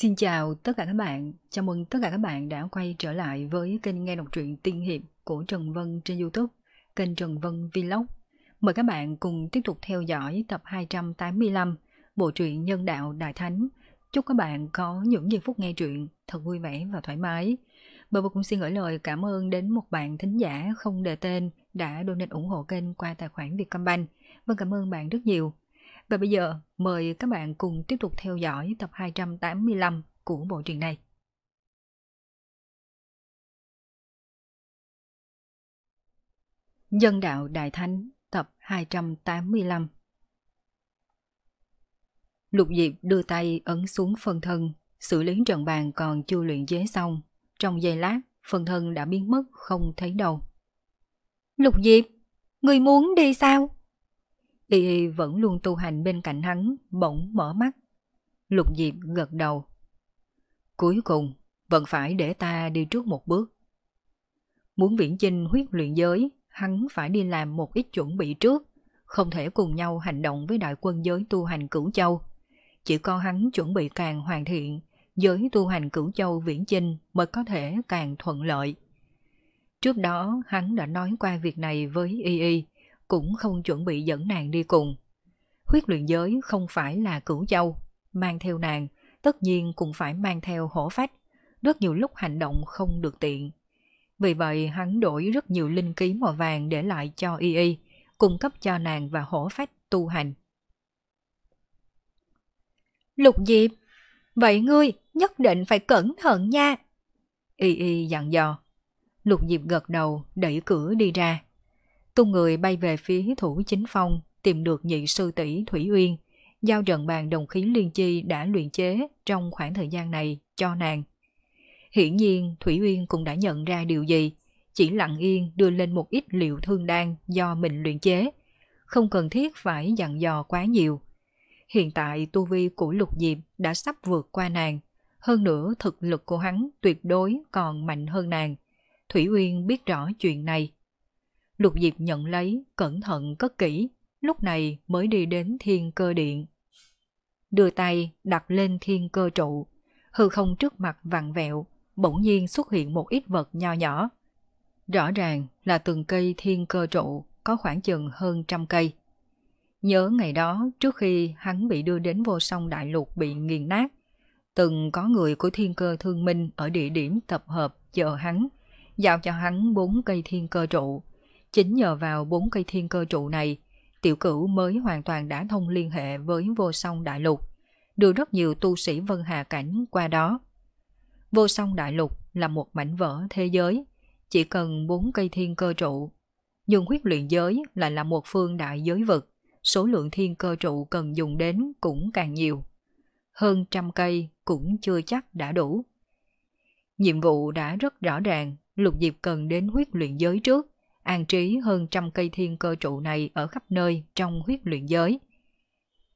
Xin chào tất cả các bạn, chào mừng tất cả các bạn đã quay trở lại với kênh nghe đọc truyện tiên hiệp của Trần Vân trên Youtube, kênh Trần Vân Vlog. Mời các bạn cùng tiếp tục theo dõi tập 285 Bộ truyện Nhân Đạo Đại Thánh. Chúc các bạn có những giây phút nghe truyện thật vui vẻ và thoải mái. Bởi và cũng xin gửi lời cảm ơn đến một bạn thính giả không đề tên đã donate ủng hộ kênh qua tài khoản Vietcombank. Vâng cảm ơn bạn rất nhiều. Và bây giờ, mời các bạn cùng tiếp tục theo dõi tập 285 của bộ truyện này. Dân đạo Đại Thánh tập 285 Lục Diệp đưa tay ấn xuống phân thân, xử lý trận bàn còn chưa luyện chế xong. Trong giây lát, phân thân đã biến mất không thấy đâu. Lục Diệp, người muốn đi sao? Y Y vẫn luôn tu hành bên cạnh hắn, bỗng mở mắt. Lục Diệp gật đầu. Cuối cùng, vẫn phải để ta đi trước một bước. Muốn viễn chinh huyết luyện giới, hắn phải đi làm một ít chuẩn bị trước, không thể cùng nhau hành động với đại quân giới tu hành cửu châu. Chỉ có hắn chuẩn bị càng hoàn thiện, giới tu hành cửu châu viễn chinh mới có thể càng thuận lợi. Trước đó hắn đã nói qua việc này với Y Y, cũng không chuẩn bị dẫn nàng đi cùng. Huyết luyện giới không phải là cửu châu, mang theo nàng, tất nhiên cũng phải mang theo hổ phách, rất nhiều lúc hành động không được tiện. Vì vậy hắn đổi rất nhiều linh ký màu vàng để lại cho y y, cung cấp cho nàng và hổ phách tu hành. Lục Diệp, vậy ngươi nhất định phải cẩn thận nha. Y y dặn dò. Lục Diệp gật đầu, đẩy cửa đi ra tung người bay về phía thủ chính phong, tìm được nhị sư tỷ Thủy Uyên, giao trận bàn đồng khí liên chi đã luyện chế trong khoảng thời gian này cho nàng. Hiển nhiên Thủy Uyên cũng đã nhận ra điều gì, chỉ lặng yên đưa lên một ít liệu thương đan do mình luyện chế, không cần thiết phải dặn dò quá nhiều. Hiện tại tu vi của Lục Diệp đã sắp vượt qua nàng, hơn nữa thực lực của hắn tuyệt đối còn mạnh hơn nàng. Thủy Uyên biết rõ chuyện này, Lục Diệp nhận lấy, cẩn thận cất kỹ, lúc này mới đi đến thiên cơ điện. Đưa tay đặt lên thiên cơ trụ, hư không trước mặt vặn vẹo, bỗng nhiên xuất hiện một ít vật nho nhỏ. Rõ ràng là từng cây thiên cơ trụ có khoảng chừng hơn trăm cây. Nhớ ngày đó trước khi hắn bị đưa đến vô song đại lục bị nghiền nát, từng có người của thiên cơ thương minh ở địa điểm tập hợp chờ hắn, giao cho hắn bốn cây thiên cơ trụ, Chính nhờ vào bốn cây thiên cơ trụ này, tiểu cửu mới hoàn toàn đã thông liên hệ với vô song đại lục, đưa rất nhiều tu sĩ vân hà cảnh qua đó. Vô song đại lục là một mảnh vỡ thế giới, chỉ cần bốn cây thiên cơ trụ. Nhưng huyết luyện giới lại là một phương đại giới vực, số lượng thiên cơ trụ cần dùng đến cũng càng nhiều. Hơn trăm cây cũng chưa chắc đã đủ. Nhiệm vụ đã rất rõ ràng, lục diệp cần đến huyết luyện giới trước, an trí hơn trăm cây thiên cơ trụ này ở khắp nơi trong huyết luyện giới.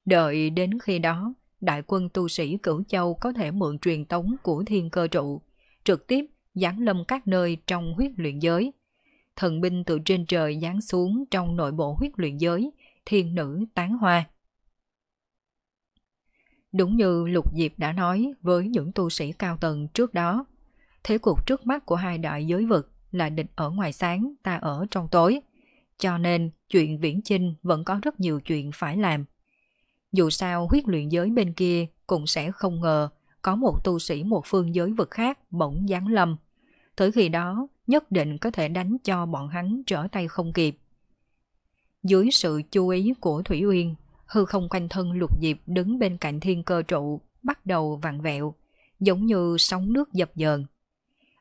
Đợi đến khi đó, đại quân tu sĩ Cửu Châu có thể mượn truyền tống của thiên cơ trụ, trực tiếp giáng lâm các nơi trong huyết luyện giới. Thần binh từ trên trời giáng xuống trong nội bộ huyết luyện giới, thiên nữ tán hoa. Đúng như Lục Diệp đã nói với những tu sĩ cao tầng trước đó, thế cục trước mắt của hai đại giới vực là địch ở ngoài sáng, ta ở trong tối. Cho nên, chuyện viễn chinh vẫn có rất nhiều chuyện phải làm. Dù sao, huyết luyện giới bên kia cũng sẽ không ngờ có một tu sĩ một phương giới vực khác bỗng giáng lâm. Tới khi đó, nhất định có thể đánh cho bọn hắn trở tay không kịp. Dưới sự chú ý của Thủy Uyên, hư không quanh thân lục diệp đứng bên cạnh thiên cơ trụ bắt đầu vặn vẹo, giống như sóng nước dập dờn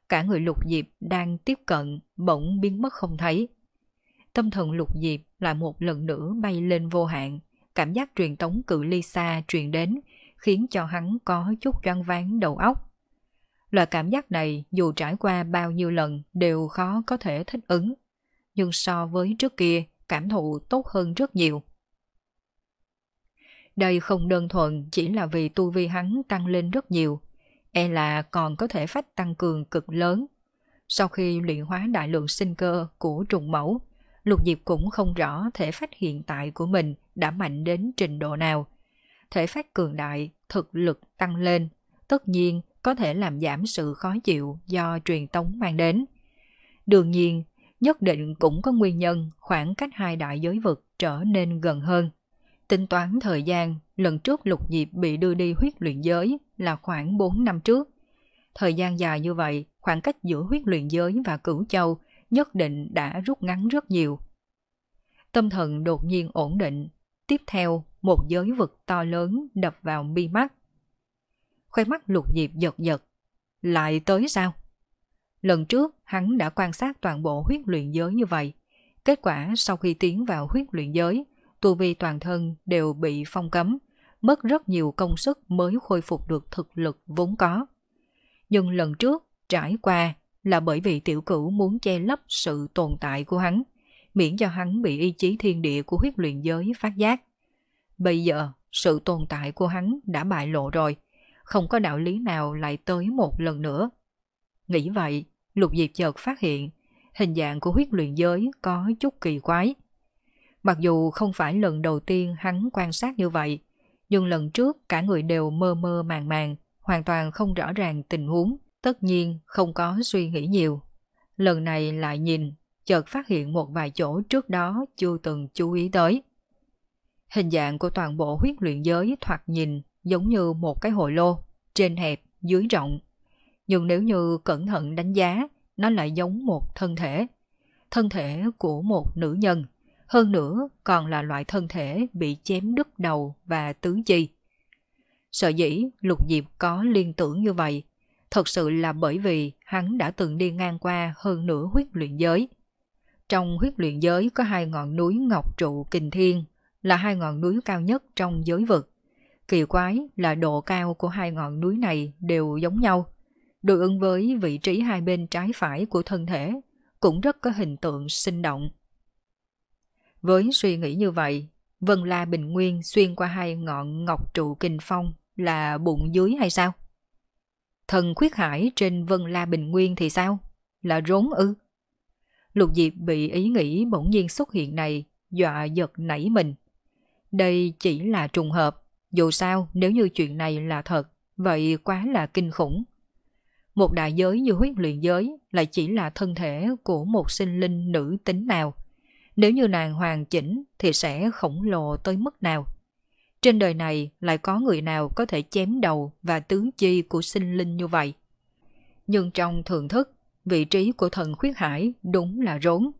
cả người lục diệp đang tiếp cận bỗng biến mất không thấy. Tâm thần lục diệp lại một lần nữa bay lên vô hạn, cảm giác truyền tống cự ly xa truyền đến, khiến cho hắn có chút choáng ván đầu óc. Loại cảm giác này dù trải qua bao nhiêu lần đều khó có thể thích ứng, nhưng so với trước kia cảm thụ tốt hơn rất nhiều. Đây không đơn thuần chỉ là vì tu vi hắn tăng lên rất nhiều, e là còn có thể phách tăng cường cực lớn. Sau khi luyện hóa đại lượng sinh cơ của trùng mẫu, Lục Diệp cũng không rõ thể phách hiện tại của mình đã mạnh đến trình độ nào. Thể phách cường đại, thực lực tăng lên, tất nhiên có thể làm giảm sự khó chịu do truyền tống mang đến. Đương nhiên, nhất định cũng có nguyên nhân khoảng cách hai đại giới vực trở nên gần hơn. Tính toán thời gian Lần trước Lục Diệp bị đưa đi huyết luyện giới là khoảng 4 năm trước. Thời gian dài như vậy, khoảng cách giữa huyết luyện giới và cửu châu nhất định đã rút ngắn rất nhiều. Tâm thần đột nhiên ổn định. Tiếp theo, một giới vực to lớn đập vào mi mắt. Khoe mắt Lục Diệp giật giật. Lại tới sao? Lần trước, hắn đã quan sát toàn bộ huyết luyện giới như vậy. Kết quả sau khi tiến vào huyết luyện giới, tu vi toàn thân đều bị phong cấm, mất rất nhiều công sức mới khôi phục được thực lực vốn có. Nhưng lần trước, trải qua là bởi vì tiểu cửu muốn che lấp sự tồn tại của hắn, miễn cho hắn bị ý chí thiên địa của huyết luyện giới phát giác. Bây giờ, sự tồn tại của hắn đã bại lộ rồi, không có đạo lý nào lại tới một lần nữa. Nghĩ vậy, Lục Diệp chợt phát hiện, hình dạng của huyết luyện giới có chút kỳ quái. Mặc dù không phải lần đầu tiên hắn quan sát như vậy, nhưng lần trước cả người đều mơ mơ màng màng, hoàn toàn không rõ ràng tình huống, tất nhiên không có suy nghĩ nhiều. Lần này lại nhìn, chợt phát hiện một vài chỗ trước đó chưa từng chú ý tới. Hình dạng của toàn bộ huyết luyện giới thoạt nhìn giống như một cái hồ lô, trên hẹp, dưới rộng. Nhưng nếu như cẩn thận đánh giá, nó lại giống một thân thể. Thân thể của một nữ nhân hơn nữa còn là loại thân thể bị chém đứt đầu và tứ chi. Sở dĩ Lục Diệp có liên tưởng như vậy, thật sự là bởi vì hắn đã từng đi ngang qua hơn nửa huyết luyện giới. Trong huyết luyện giới có hai ngọn núi Ngọc Trụ Kình Thiên, là hai ngọn núi cao nhất trong giới vực. Kỳ quái là độ cao của hai ngọn núi này đều giống nhau, đối ứng với vị trí hai bên trái phải của thân thể, cũng rất có hình tượng sinh động. Với suy nghĩ như vậy, Vân La Bình Nguyên xuyên qua hai ngọn ngọc trụ kình phong là bụng dưới hay sao? Thần khuyết hải trên Vân La Bình Nguyên thì sao? Là rốn ư? Lục Diệp bị ý nghĩ bỗng nhiên xuất hiện này dọa giật nảy mình. Đây chỉ là trùng hợp, dù sao nếu như chuyện này là thật, vậy quá là kinh khủng. Một đại giới như huyết luyện giới lại chỉ là thân thể của một sinh linh nữ tính nào – nếu như nàng hoàn chỉnh thì sẽ khổng lồ tới mức nào? Trên đời này lại có người nào có thể chém đầu và tứ chi của sinh linh như vậy? Nhưng trong thưởng thức, vị trí của thần khuyết hải đúng là rốn.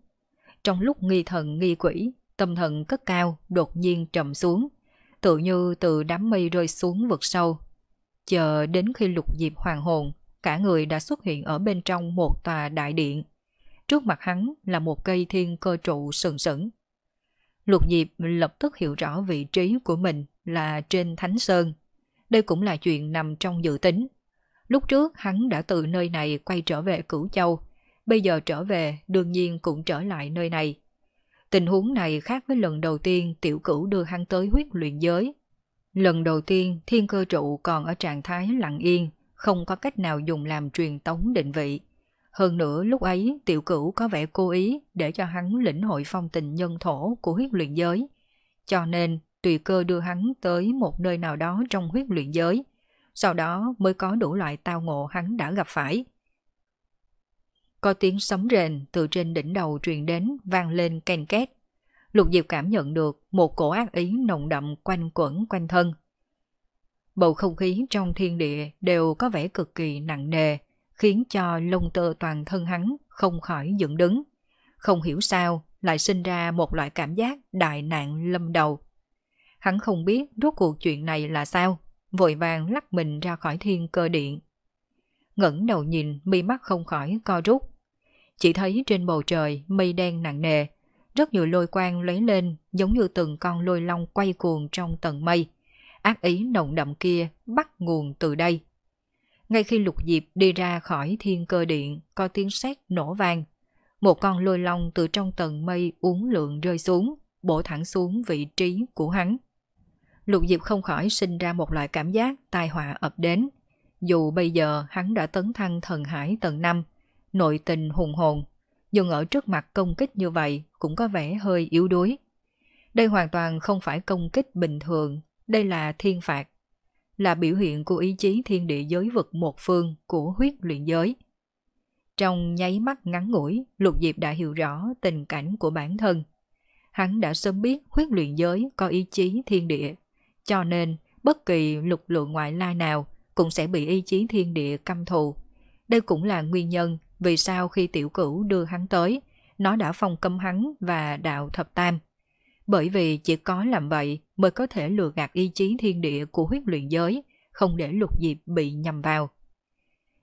Trong lúc nghi thần nghi quỷ, tâm thần cất cao đột nhiên trầm xuống, tự như từ đám mây rơi xuống vực sâu. Chờ đến khi lục diệp hoàng hồn, cả người đã xuất hiện ở bên trong một tòa đại điện Trước mặt hắn là một cây thiên cơ trụ sừng sững. Lục Diệp lập tức hiểu rõ vị trí của mình là trên Thánh Sơn. Đây cũng là chuyện nằm trong dự tính. Lúc trước hắn đã từ nơi này quay trở về Cửu Châu, bây giờ trở về đương nhiên cũng trở lại nơi này. Tình huống này khác với lần đầu tiên tiểu cửu đưa hắn tới huyết luyện giới. Lần đầu tiên thiên cơ trụ còn ở trạng thái lặng yên, không có cách nào dùng làm truyền tống định vị. Hơn nữa lúc ấy tiểu cửu có vẻ cố ý để cho hắn lĩnh hội phong tình nhân thổ của huyết luyện giới. Cho nên tùy cơ đưa hắn tới một nơi nào đó trong huyết luyện giới. Sau đó mới có đủ loại tao ngộ hắn đã gặp phải. Có tiếng sấm rền từ trên đỉnh đầu truyền đến vang lên ken két. Lục Diệp cảm nhận được một cổ ác ý nồng đậm quanh quẩn quanh thân. Bầu không khí trong thiên địa đều có vẻ cực kỳ nặng nề, khiến cho lông tơ toàn thân hắn không khỏi dựng đứng. Không hiểu sao lại sinh ra một loại cảm giác đại nạn lâm đầu. Hắn không biết rốt cuộc chuyện này là sao, vội vàng lắc mình ra khỏi thiên cơ điện. ngẩng đầu nhìn mi mắt không khỏi co rút. Chỉ thấy trên bầu trời mây đen nặng nề, rất nhiều lôi quang lấy lên giống như từng con lôi long quay cuồng trong tầng mây. Ác ý nồng đậm kia bắt nguồn từ đây. Ngay khi lục diệp đi ra khỏi thiên cơ điện, có tiếng sét nổ vang Một con lôi long từ trong tầng mây uốn lượn rơi xuống, bổ thẳng xuống vị trí của hắn. Lục diệp không khỏi sinh ra một loại cảm giác tai họa ập đến. Dù bây giờ hắn đã tấn thăng thần hải tầng năm nội tình hùng hồn, nhưng ở trước mặt công kích như vậy cũng có vẻ hơi yếu đuối. Đây hoàn toàn không phải công kích bình thường, đây là thiên phạt là biểu hiện của ý chí thiên địa giới vực một phương của huyết luyện giới. Trong nháy mắt ngắn ngủi, Lục Diệp đã hiểu rõ tình cảnh của bản thân. Hắn đã sớm biết huyết luyện giới có ý chí thiên địa, cho nên bất kỳ lục lượng ngoại lai nào cũng sẽ bị ý chí thiên địa căm thù. Đây cũng là nguyên nhân vì sao khi tiểu cửu đưa hắn tới, nó đã phòng cấm hắn và đạo thập tam. Bởi vì chỉ có làm vậy mới có thể lừa gạt ý chí thiên địa của huyết luyện giới, không để lục diệp bị nhầm vào.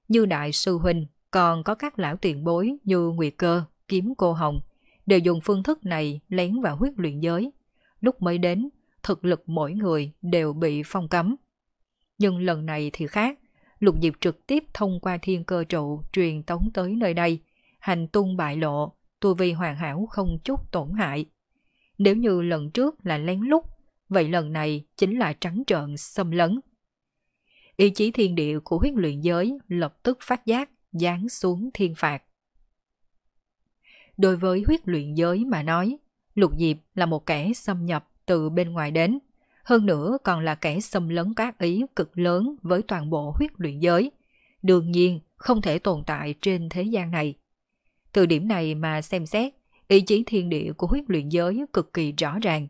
Như đại sư huynh, còn có các lão tiền bối như Nguyệt Cơ, Kiếm Cô Hồng, đều dùng phương thức này lén vào huyết luyện giới. Lúc mới đến, thực lực mỗi người đều bị phong cấm. Nhưng lần này thì khác, lục diệp trực tiếp thông qua thiên cơ trụ truyền tống tới nơi đây, hành tung bại lộ, tu vi hoàn hảo không chút tổn hại. Nếu như lần trước là lén lút, vậy lần này chính là trắng trợn xâm lấn. Ý chí thiên địa của huyết luyện giới lập tức phát giác, giáng xuống thiên phạt. Đối với huyết luyện giới mà nói, lục diệp là một kẻ xâm nhập từ bên ngoài đến, hơn nữa còn là kẻ xâm lấn các ý cực lớn với toàn bộ huyết luyện giới. Đương nhiên, không thể tồn tại trên thế gian này. Từ điểm này mà xem xét, Ý chí thiên địa của huyết luyện giới cực kỳ rõ ràng.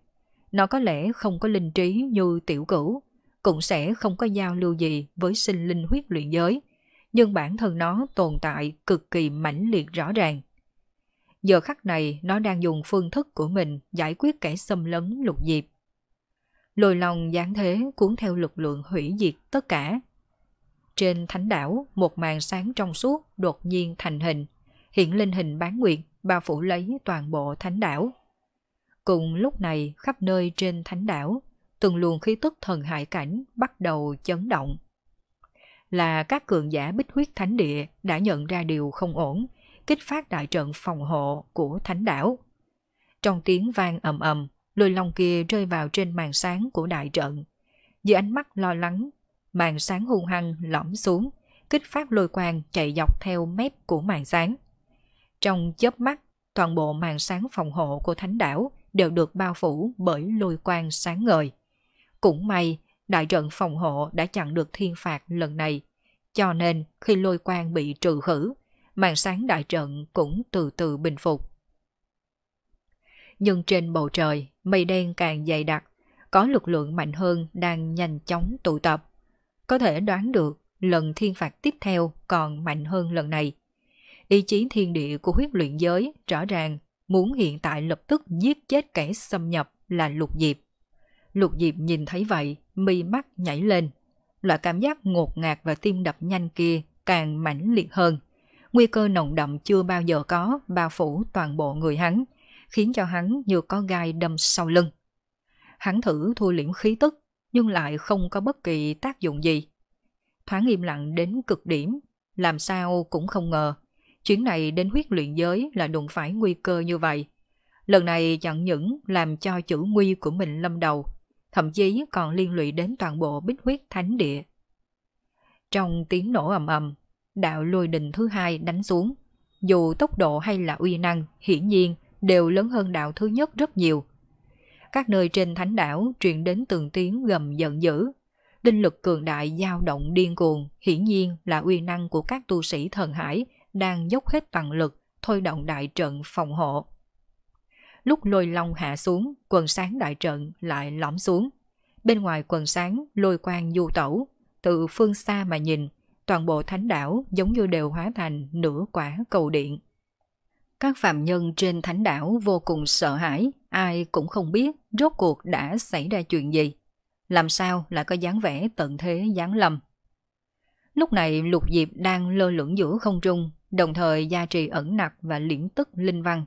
Nó có lẽ không có linh trí như tiểu cửu, cũng sẽ không có giao lưu gì với sinh linh huyết luyện giới, nhưng bản thân nó tồn tại cực kỳ mãnh liệt rõ ràng. Giờ khắc này nó đang dùng phương thức của mình giải quyết kẻ xâm lấn lục diệp. Lôi lòng giáng thế cuốn theo lực lượng hủy diệt tất cả. Trên thánh đảo, một màn sáng trong suốt đột nhiên thành hình, hiện lên hình bán nguyệt bao phủ lấy toàn bộ thánh đảo. Cùng lúc này khắp nơi trên thánh đảo, từng luồng khí tức thần hải cảnh bắt đầu chấn động. Là các cường giả bích huyết thánh địa đã nhận ra điều không ổn, kích phát đại trận phòng hộ của thánh đảo. Trong tiếng vang ầm ầm, lôi long kia rơi vào trên màn sáng của đại trận. Dưới ánh mắt lo lắng, màn sáng hung hăng lõm xuống, kích phát lôi quang chạy dọc theo mép của màn sáng. Trong chớp mắt, toàn bộ màn sáng phòng hộ của thánh đảo đều được bao phủ bởi lôi quang sáng ngời. Cũng may, đại trận phòng hộ đã chặn được thiên phạt lần này, cho nên khi lôi quang bị trừ khử, màn sáng đại trận cũng từ từ bình phục. Nhưng trên bầu trời, mây đen càng dày đặc, có lực lượng mạnh hơn đang nhanh chóng tụ tập. Có thể đoán được lần thiên phạt tiếp theo còn mạnh hơn lần này ý chí thiên địa của huyết luyện giới rõ ràng muốn hiện tại lập tức giết chết kẻ xâm nhập là lục diệp. Lục diệp nhìn thấy vậy, mi mắt nhảy lên. Loại cảm giác ngột ngạt và tim đập nhanh kia càng mãnh liệt hơn. Nguy cơ nồng đậm chưa bao giờ có bao phủ toàn bộ người hắn, khiến cho hắn như có gai đâm sau lưng. Hắn thử thu liễm khí tức, nhưng lại không có bất kỳ tác dụng gì. Thoáng im lặng đến cực điểm, làm sao cũng không ngờ Chuyến này đến huyết luyện giới là đụng phải nguy cơ như vậy. Lần này chẳng những làm cho chữ nguy của mình lâm đầu, thậm chí còn liên lụy đến toàn bộ bích huyết thánh địa. Trong tiếng nổ ầm ầm, đạo lôi đình thứ hai đánh xuống. Dù tốc độ hay là uy năng, hiển nhiên đều lớn hơn đạo thứ nhất rất nhiều. Các nơi trên thánh đảo truyền đến từng tiếng gầm giận dữ. đinh lực cường đại dao động điên cuồng, hiển nhiên là uy năng của các tu sĩ thần hải đang dốc hết toàn lực thôi động đại trận phòng hộ. Lúc lôi long hạ xuống, quần sáng đại trận lại lõm xuống. Bên ngoài quần sáng lôi quang du tẩu, từ phương xa mà nhìn, toàn bộ thánh đảo giống như đều hóa thành nửa quả cầu điện. Các phạm nhân trên thánh đảo vô cùng sợ hãi, ai cũng không biết rốt cuộc đã xảy ra chuyện gì. Làm sao lại có dáng vẻ tận thế dáng lầm. Lúc này lục diệp đang lơ lửng giữa không trung, đồng thời gia trì ẩn nặc và liễn tức linh văn,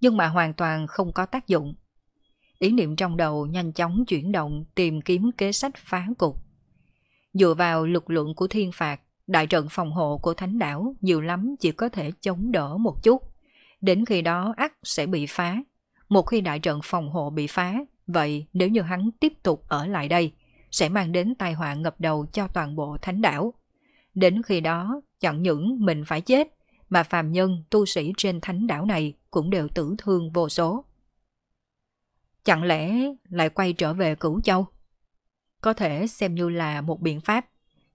nhưng mà hoàn toàn không có tác dụng. Ý niệm trong đầu nhanh chóng chuyển động tìm kiếm kế sách phá cục. Dựa vào lực lượng của thiên phạt, đại trận phòng hộ của thánh đảo nhiều lắm chỉ có thể chống đỡ một chút. Đến khi đó ắt sẽ bị phá. Một khi đại trận phòng hộ bị phá, vậy nếu như hắn tiếp tục ở lại đây, sẽ mang đến tai họa ngập đầu cho toàn bộ thánh đảo. Đến khi đó, chẳng những mình phải chết, mà phàm nhân tu sĩ trên thánh đảo này cũng đều tử thương vô số. Chẳng lẽ lại quay trở về cửu châu? Có thể xem như là một biện pháp,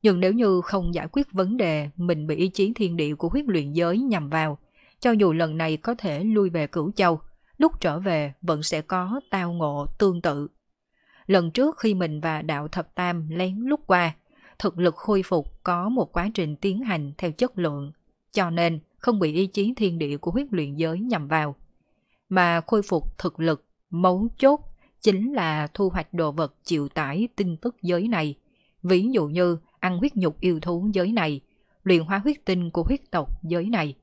nhưng nếu như không giải quyết vấn đề mình bị ý chí thiên địa của huyết luyện giới nhằm vào, cho dù lần này có thể lui về cửu châu, lúc trở về vẫn sẽ có tao ngộ tương tự. Lần trước khi mình và đạo thập tam lén lúc qua, thực lực khôi phục có một quá trình tiến hành theo chất lượng, cho nên không bị ý chí thiên địa của huyết luyện giới nhằm vào. Mà khôi phục thực lực, mấu chốt chính là thu hoạch đồ vật chịu tải tin tức giới này. Ví dụ như ăn huyết nhục yêu thú giới này, luyện hóa huyết tinh của huyết tộc giới này.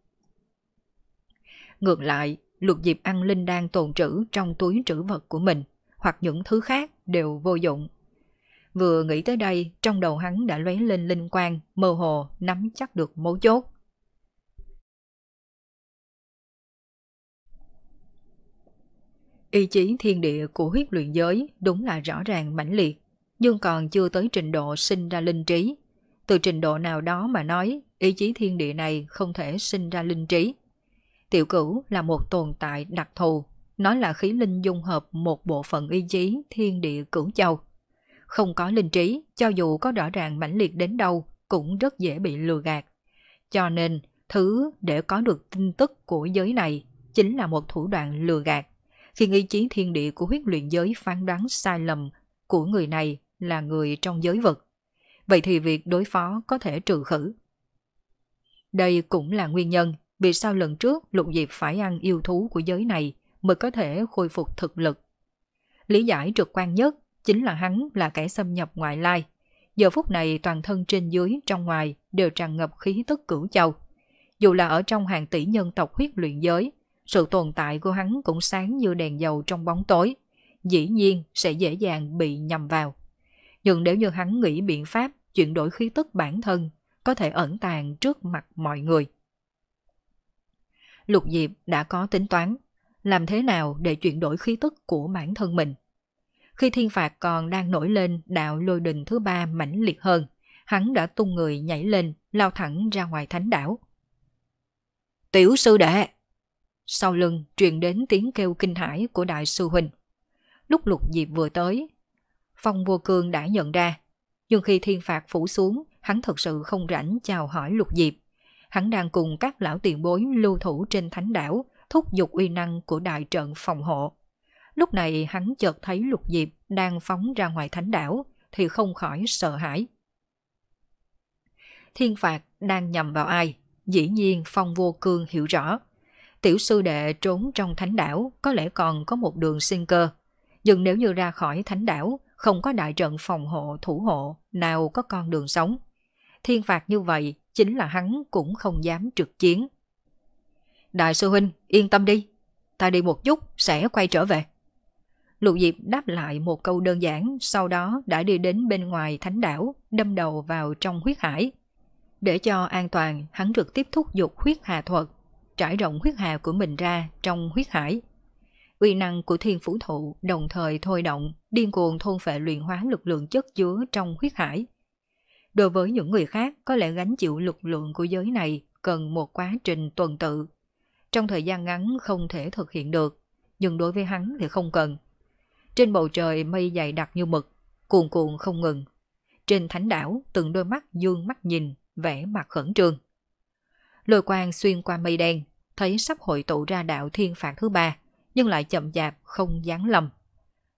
Ngược lại, luật dịp ăn linh đang tồn trữ trong túi trữ vật của mình hoặc những thứ khác đều vô dụng Vừa nghĩ tới đây, trong đầu hắn đã lóe lên linh quang, mơ hồ, nắm chắc được mấu chốt. Ý chí thiên địa của huyết luyện giới đúng là rõ ràng mãnh liệt, nhưng còn chưa tới trình độ sinh ra linh trí. Từ trình độ nào đó mà nói, ý chí thiên địa này không thể sinh ra linh trí. Tiểu cửu là một tồn tại đặc thù, nó là khí linh dung hợp một bộ phận ý chí thiên địa cửu châu. Không có linh trí, cho dù có rõ ràng mãnh liệt đến đâu cũng rất dễ bị lừa gạt. Cho nên, thứ để có được tin tức của giới này chính là một thủ đoạn lừa gạt. Khi ý chí thiên địa của huyết luyện giới phán đoán sai lầm của người này là người trong giới vật Vậy thì việc đối phó có thể trừ khử. Đây cũng là nguyên nhân vì sao lần trước lục diệp phải ăn yêu thú của giới này mới có thể khôi phục thực lực. Lý giải trực quan nhất chính là hắn là kẻ xâm nhập ngoại lai. Giờ phút này toàn thân trên dưới, trong ngoài đều tràn ngập khí tức cửu châu. Dù là ở trong hàng tỷ nhân tộc huyết luyện giới, sự tồn tại của hắn cũng sáng như đèn dầu trong bóng tối, dĩ nhiên sẽ dễ dàng bị nhầm vào. Nhưng nếu như hắn nghĩ biện pháp chuyển đổi khí tức bản thân, có thể ẩn tàng trước mặt mọi người. Lục Diệp đã có tính toán, làm thế nào để chuyển đổi khí tức của bản thân mình. Khi thiên phạt còn đang nổi lên đạo lôi đình thứ ba mãnh liệt hơn, hắn đã tung người nhảy lên, lao thẳng ra ngoài thánh đảo. Tiểu sư đệ! Sau lưng truyền đến tiếng kêu kinh hãi của đại sư huynh. Lúc lục diệp vừa tới, Phong vô cương đã nhận ra, nhưng khi thiên phạt phủ xuống, hắn thật sự không rảnh chào hỏi lục diệp. Hắn đang cùng các lão tiền bối lưu thủ trên thánh đảo, thúc giục uy năng của đại trận phòng hộ. Lúc này hắn chợt thấy lục diệp đang phóng ra ngoài thánh đảo, thì không khỏi sợ hãi. Thiên phạt đang nhầm vào ai? Dĩ nhiên Phong Vô Cương hiểu rõ. Tiểu sư đệ trốn trong thánh đảo có lẽ còn có một đường sinh cơ. Nhưng nếu như ra khỏi thánh đảo, không có đại trận phòng hộ thủ hộ nào có con đường sống. Thiên phạt như vậy chính là hắn cũng không dám trực chiến. Đại sư huynh, yên tâm đi. Ta đi một chút sẽ quay trở về. Lục Diệp đáp lại một câu đơn giản, sau đó đã đi đến bên ngoài thánh đảo, đâm đầu vào trong huyết hải. Để cho an toàn, hắn trực tiếp thúc dục huyết hà thuật, trải rộng huyết hà của mình ra trong huyết hải. Uy năng của thiên phủ thụ đồng thời thôi động, điên cuồng thôn phệ luyện hóa lực lượng chất chứa trong huyết hải. Đối với những người khác, có lẽ gánh chịu lực lượng của giới này cần một quá trình tuần tự. Trong thời gian ngắn không thể thực hiện được, nhưng đối với hắn thì không cần – trên bầu trời mây dày đặc như mực, cuồn cuộn không ngừng. Trên thánh đảo, từng đôi mắt dương mắt nhìn, vẻ mặt khẩn trương. Lôi quang xuyên qua mây đen, thấy sắp hội tụ ra đạo thiên phạt thứ ba, nhưng lại chậm chạp không gián lầm.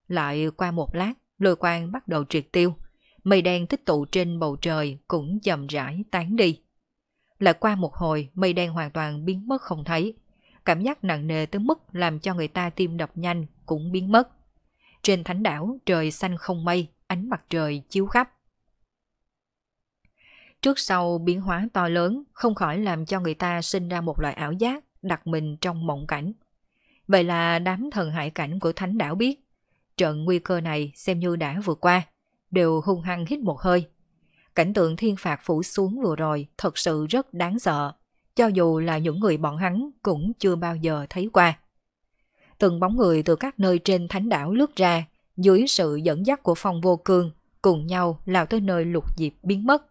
Lại qua một lát, lôi quang bắt đầu triệt tiêu, mây đen tích tụ trên bầu trời cũng chậm rãi tán đi. Lại qua một hồi, mây đen hoàn toàn biến mất không thấy. Cảm giác nặng nề tới mức làm cho người ta tim đập nhanh cũng biến mất. Trên thánh đảo trời xanh không mây, ánh mặt trời chiếu khắp. Trước sau biến hóa to lớn không khỏi làm cho người ta sinh ra một loại ảo giác đặt mình trong mộng cảnh. Vậy là đám thần hải cảnh của thánh đảo biết, trận nguy cơ này xem như đã vượt qua, đều hung hăng hít một hơi. Cảnh tượng thiên phạt phủ xuống vừa rồi thật sự rất đáng sợ, cho dù là những người bọn hắn cũng chưa bao giờ thấy qua từng bóng người từ các nơi trên thánh đảo lướt ra, dưới sự dẫn dắt của phong vô cương, cùng nhau lao tới nơi lục diệp biến mất.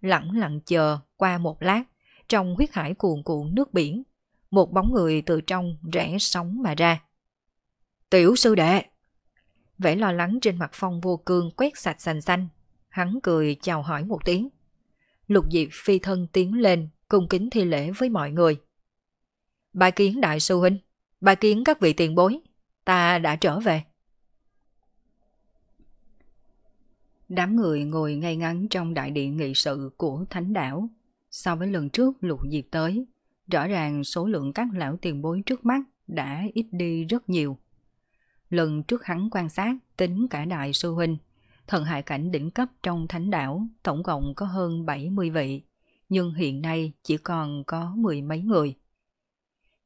Lặng lặng chờ, qua một lát, trong huyết hải cuồn cuộn nước biển, một bóng người từ trong rẽ sóng mà ra. Tiểu sư đệ! Vẻ lo lắng trên mặt phong vô cương quét sạch sành xanh, hắn cười chào hỏi một tiếng. Lục diệp phi thân tiến lên, cung kính thi lễ với mọi người. Bài kiến đại sư huynh. Bà kiến các vị tiền bối, ta đã trở về. Đám người ngồi ngay ngắn trong đại điện nghị sự của Thánh đảo. So với lần trước lục dịp tới, rõ ràng số lượng các lão tiền bối trước mắt đã ít đi rất nhiều. Lần trước hắn quan sát tính cả đại sư huynh, thần hại cảnh đỉnh cấp trong thánh đảo tổng cộng có hơn 70 vị, nhưng hiện nay chỉ còn có mười mấy người.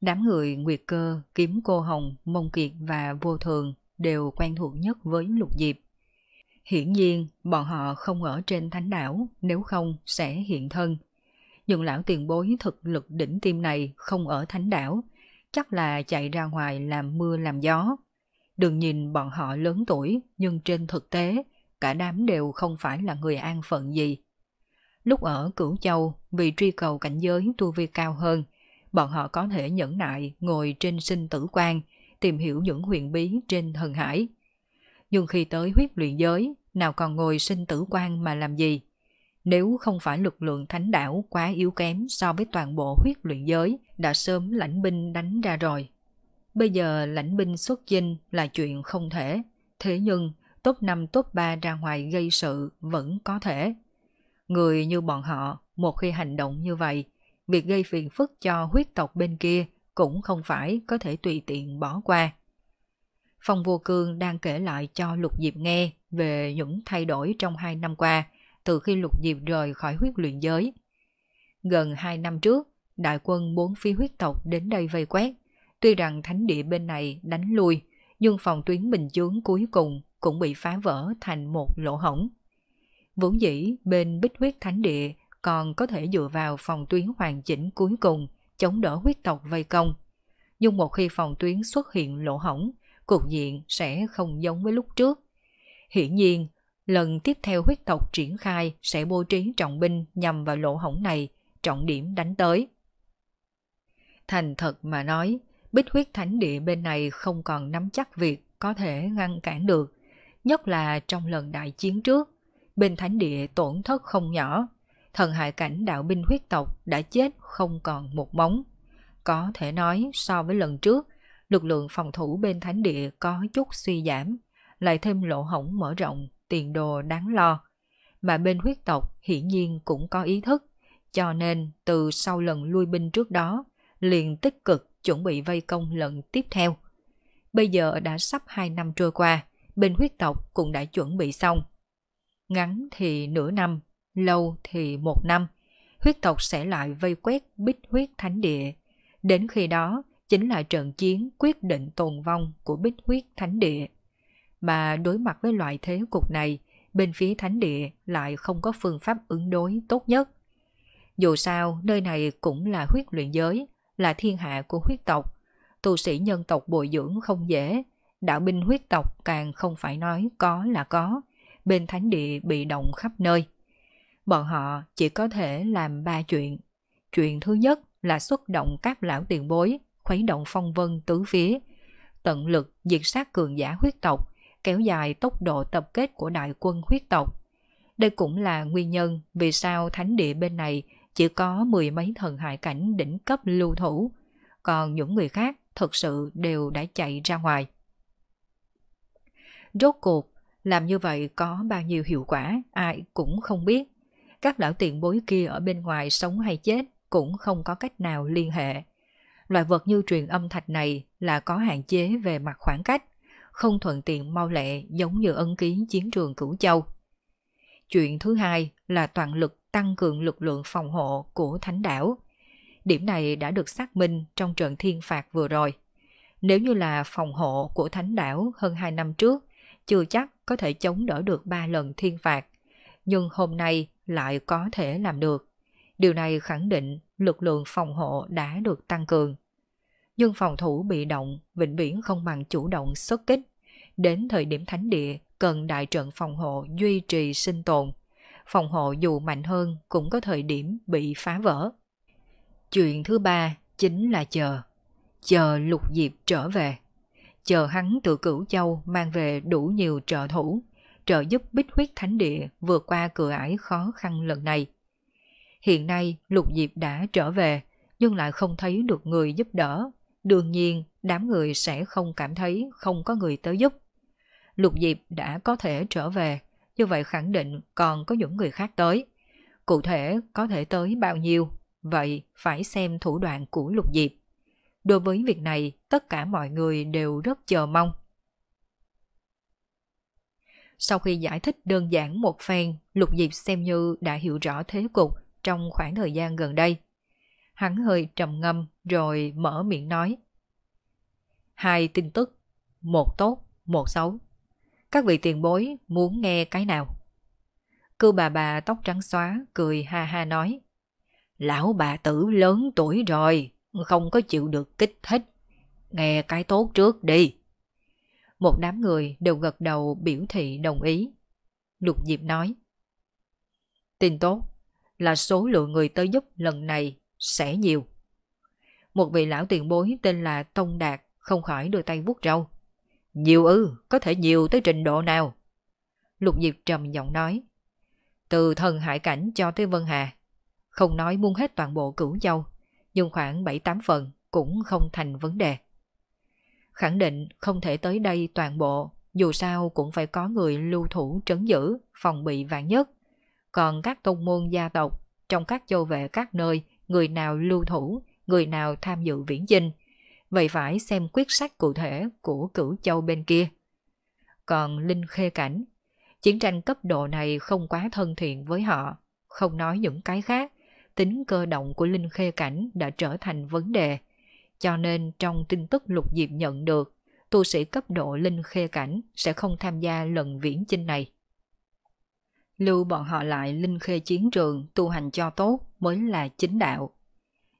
Đám người Nguyệt Cơ, Kiếm Cô Hồng, Mông Kiệt và Vô Thường đều quen thuộc nhất với lục diệp. Hiển nhiên, bọn họ không ở trên thánh đảo, nếu không sẽ hiện thân. Nhưng lão tiền bối thực lực đỉnh tim này không ở thánh đảo, chắc là chạy ra ngoài làm mưa làm gió. Đừng nhìn bọn họ lớn tuổi, nhưng trên thực tế, cả đám đều không phải là người an phận gì. Lúc ở Cửu Châu, vì truy cầu cảnh giới tu vi cao hơn – bọn họ có thể nhẫn nại ngồi trên sinh tử quan, tìm hiểu những huyền bí trên thần hải. Nhưng khi tới huyết luyện giới, nào còn ngồi sinh tử quan mà làm gì? Nếu không phải lực lượng thánh đảo quá yếu kém so với toàn bộ huyết luyện giới, đã sớm lãnh binh đánh ra rồi. Bây giờ lãnh binh xuất dinh là chuyện không thể, thế nhưng top 5 top 3 ra ngoài gây sự vẫn có thể. Người như bọn họ, một khi hành động như vậy, việc gây phiền phức cho huyết tộc bên kia cũng không phải có thể tùy tiện bỏ qua. Phong Vô Cương đang kể lại cho Lục Diệp nghe về những thay đổi trong hai năm qua từ khi Lục Diệp rời khỏi huyết luyện giới. Gần hai năm trước, đại quân bốn phía huyết tộc đến đây vây quét. Tuy rằng thánh địa bên này đánh lui, nhưng phòng tuyến bình chướng cuối cùng cũng bị phá vỡ thành một lỗ hổng. Vốn dĩ bên bích huyết thánh địa còn có thể dựa vào phòng tuyến hoàn chỉnh cuối cùng chống đỡ huyết tộc vây công. Nhưng một khi phòng tuyến xuất hiện lỗ hổng, cục diện sẽ không giống với lúc trước. Hiển nhiên, lần tiếp theo huyết tộc triển khai sẽ bố trí trọng binh nhằm vào lỗ hổng này, trọng điểm đánh tới. Thành thật mà nói, bích huyết thánh địa bên này không còn nắm chắc việc có thể ngăn cản được, nhất là trong lần đại chiến trước, bên thánh địa tổn thất không nhỏ thần hải cảnh đạo binh huyết tộc đã chết không còn một móng. Có thể nói so với lần trước, lực lượng phòng thủ bên thánh địa có chút suy giảm, lại thêm lỗ hổng mở rộng, tiền đồ đáng lo. Mà bên huyết tộc hiển nhiên cũng có ý thức, cho nên từ sau lần lui binh trước đó, liền tích cực chuẩn bị vây công lần tiếp theo. Bây giờ đã sắp 2 năm trôi qua, bên huyết tộc cũng đã chuẩn bị xong. Ngắn thì nửa năm, lâu thì một năm, huyết tộc sẽ lại vây quét bích huyết thánh địa. Đến khi đó, chính là trận chiến quyết định tồn vong của bích huyết thánh địa. Mà đối mặt với loại thế cục này, bên phía thánh địa lại không có phương pháp ứng đối tốt nhất. Dù sao, nơi này cũng là huyết luyện giới, là thiên hạ của huyết tộc. Tu sĩ nhân tộc bồi dưỡng không dễ, đạo binh huyết tộc càng không phải nói có là có. Bên thánh địa bị động khắp nơi bọn họ chỉ có thể làm ba chuyện. Chuyện thứ nhất là xuất động các lão tiền bối, khuấy động phong vân tứ phía, tận lực diệt sát cường giả huyết tộc, kéo dài tốc độ tập kết của đại quân huyết tộc. Đây cũng là nguyên nhân vì sao thánh địa bên này chỉ có mười mấy thần hải cảnh đỉnh cấp lưu thủ, còn những người khác thực sự đều đã chạy ra ngoài. Rốt cuộc, làm như vậy có bao nhiêu hiệu quả ai cũng không biết các lão tiền bối kia ở bên ngoài sống hay chết cũng không có cách nào liên hệ. Loại vật như truyền âm thạch này là có hạn chế về mặt khoảng cách, không thuận tiện mau lẹ giống như ân ký chiến trường Cửu Châu. Chuyện thứ hai là toàn lực tăng cường lực lượng phòng hộ của thánh đảo. Điểm này đã được xác minh trong trận thiên phạt vừa rồi. Nếu như là phòng hộ của thánh đảo hơn 2 năm trước, chưa chắc có thể chống đỡ được 3 lần thiên phạt. Nhưng hôm nay lại có thể làm được. Điều này khẳng định lực lượng phòng hộ đã được tăng cường. Nhưng phòng thủ bị động vĩnh viễn không bằng chủ động xuất kích. Đến thời điểm thánh địa cần đại trận phòng hộ duy trì sinh tồn. Phòng hộ dù mạnh hơn cũng có thời điểm bị phá vỡ. Chuyện thứ ba chính là chờ. Chờ lục diệp trở về. Chờ hắn từ cửu châu mang về đủ nhiều trợ thủ trợ giúp Bích Huyết Thánh Địa vượt qua cửa ải khó khăn lần này. Hiện nay Lục Diệp đã trở về, nhưng lại không thấy được người giúp đỡ. Đương nhiên, đám người sẽ không cảm thấy không có người tới giúp. Lục Diệp đã có thể trở về, như vậy khẳng định còn có những người khác tới. Cụ thể có thể tới bao nhiêu, vậy phải xem thủ đoạn của Lục Diệp. Đối với việc này, tất cả mọi người đều rất chờ mong. Sau khi giải thích đơn giản một phen, Lục Diệp xem như đã hiểu rõ thế cục trong khoảng thời gian gần đây. Hắn hơi trầm ngâm rồi mở miệng nói. Hai tin tức, một tốt, một xấu. Các vị tiền bối muốn nghe cái nào? Cư bà bà tóc trắng xóa, cười ha ha nói. Lão bà tử lớn tuổi rồi, không có chịu được kích thích. Nghe cái tốt trước đi một đám người đều gật đầu biểu thị đồng ý. Lục Diệp nói, Tin tốt là số lượng người tới giúp lần này sẽ nhiều. Một vị lão tiền bối tên là Tông Đạt không khỏi đưa tay vuốt râu. Nhiều ư, có thể nhiều tới trình độ nào? Lục Diệp trầm giọng nói. Từ thần hải cảnh cho tới Vân Hà, không nói muốn hết toàn bộ cửu châu, nhưng khoảng 7-8 phần cũng không thành vấn đề khẳng định không thể tới đây toàn bộ, dù sao cũng phải có người lưu thủ trấn giữ, phòng bị vạn nhất. Còn các tôn môn gia tộc, trong các châu vệ các nơi, người nào lưu thủ, người nào tham dự viễn dinh. Vậy phải xem quyết sách cụ thể của cửu châu bên kia. Còn Linh Khê Cảnh, chiến tranh cấp độ này không quá thân thiện với họ, không nói những cái khác, tính cơ động của Linh Khê Cảnh đã trở thành vấn đề cho nên trong tin tức lục diệp nhận được, tu sĩ cấp độ linh khê cảnh sẽ không tham gia lần viễn chinh này. Lưu bọn họ lại linh khê chiến trường tu hành cho tốt mới là chính đạo.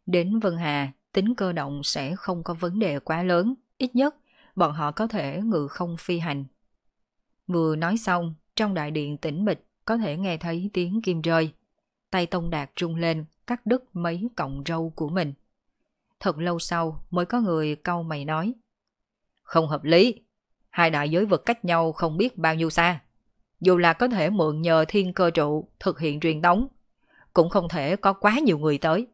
Đến Vân Hà, tính cơ động sẽ không có vấn đề quá lớn, ít nhất bọn họ có thể ngự không phi hành. Vừa nói xong, trong đại điện tĩnh mịch có thể nghe thấy tiếng kim rơi. Tay Tông Đạt trung lên, cắt đứt mấy cọng râu của mình. Thật lâu sau mới có người câu mày nói. Không hợp lý. Hai đại giới vực cách nhau không biết bao nhiêu xa. Dù là có thể mượn nhờ thiên cơ trụ thực hiện truyền tống, cũng không thể có quá nhiều người tới.